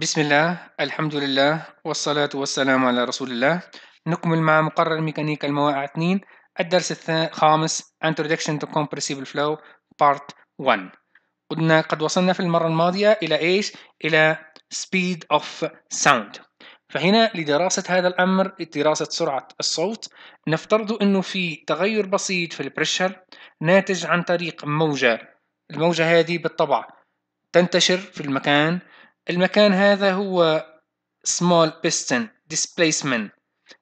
بسم الله الحمد لله والصلاة والسلام على رسول الله نكمل مع مقرر ميكانيكا المواقع 2 الدرس الخامس Introduction to Compressible Flow Part 1 قلنا قد وصلنا في المرة الماضية إلى إيش؟ إلى Speed of Sound فهنا لدراسة هذا الأمر دراسة سرعة الصوت نفترض أنه في تغير بسيط في البريشر ناتج عن طريق موجة الموجة هذه بالطبع تنتشر في المكان المكان هذا هو small piston displacement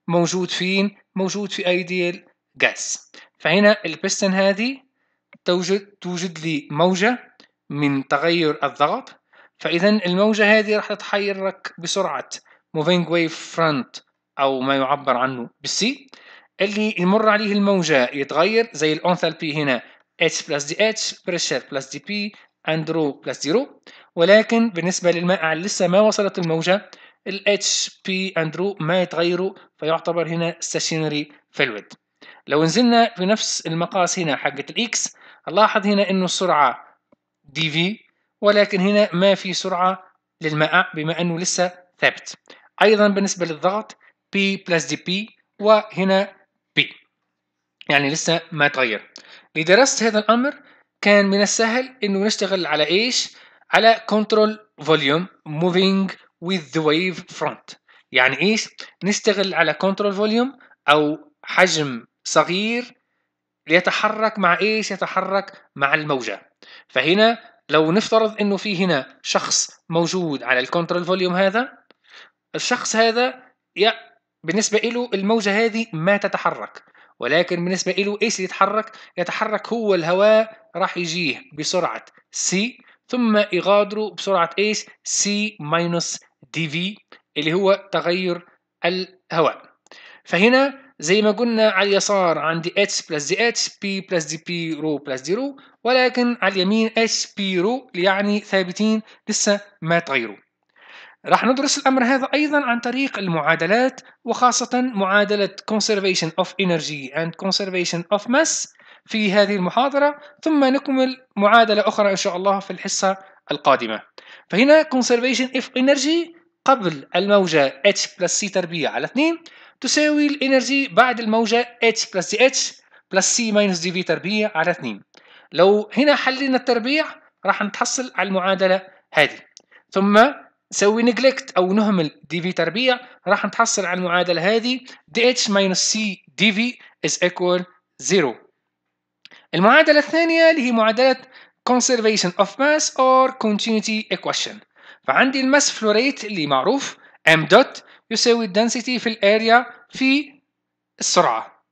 موجود فين موجود في ايديال gas فهنا البيستن هذه توجد توجد لي موجة من تغير الضغط فإذا الموجة هذه راح تتحرك بسرعة moving wave front أو ما يعبر عنه بالسي اللي يمر عليه الموجة يتغير زي الأنثالبي هنا H plus DH pressure plus DP and rho plus zero ولكن بالنسبة للماء لسه ما وصلت الموجة ال HP اندرو ما يتغيروا فيعتبر هنا stationary fluid لو نزلنا في نفس المقاس هنا حقة ال X نلاحظ هنا إنه السرعة DV ولكن هنا ما في سرعة للماء بما أنه لسه ثابت أيضا بالنسبة للضغط P plus DP وهنا P يعني لسه ما تغير لدراسة هذا الأمر كان من السهل أنه نشتغل على إيش؟ على كنترول فوليوم موفينج وذ ذا ويف فرونت يعني ايش نشتغل على كنترول فوليوم او حجم صغير ليتحرك مع ايش يتحرك مع الموجه فهنا لو نفترض انه في هنا شخص موجود على الكنترول فوليوم هذا الشخص هذا يا بالنسبه له الموجه هذه ما تتحرك ولكن بالنسبه له ايش يتحرك يتحرك هو الهواء راح يجيه بسرعه سي ثم يغادروا بسرعة ايش؟ C minus DV اللي هو تغير الهواء فهنا زي ما قلنا على اليسار عندي H plus دي اتش بي بلس رو plus دي رو ولكن على اليمين H P رو يعني ثابتين لسه ما تغيروا راح ندرس الأمر هذا أيضا عن طريق المعادلات وخاصة معادلة conservation of energy and conservation of mass في هذه المحاضرة ثم نكمل معادلة أخرى إن شاء الله في الحصة القادمة فهنا conservation of energy قبل الموجة h plus c تربيع على 2 تساوي الانرجي بعد الموجة h plus dh plus c minus dv تربيع على 2 لو هنا حلينا التربيع راح نتحصل على المعادلة هذه ثم سوي نجلكت أو نهمل dv تربيع راح نتحصل على المعادلة هذه dh minus c dv is equal 0 المعادلة الثانية اللي هي معادلة conservation of mass or continuity equation فعندي الماس flow rate اللي معروف m dot يساوي density في الاريا في السرعة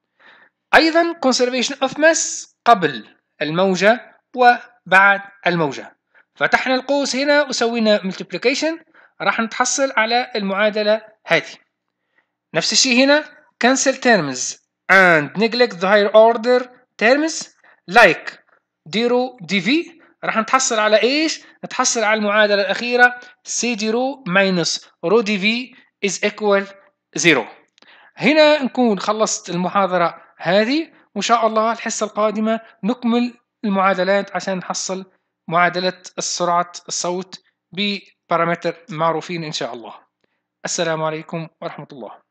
أيضا conservation of mass قبل الموجة وبعد الموجة فتحنا القوس هنا وسوينا multiplication راح نتحصل على المعادلة هذه نفس الشيء هنا cancel terms and neglect the higher order terms لايك like. ديرو دي في راح نتحصل على ايش؟ نتحصل على المعادلة الأخيرة سي دي رو ماينس رو دي في از ايكوال زيرو هنا نكون خلصت المحاضرة هذه وإن شاء الله الحصة القادمة نكمل المعادلات عشان نحصل معادلة السرعه الصوت ببارامتر معروفين إن شاء الله السلام عليكم ورحمة الله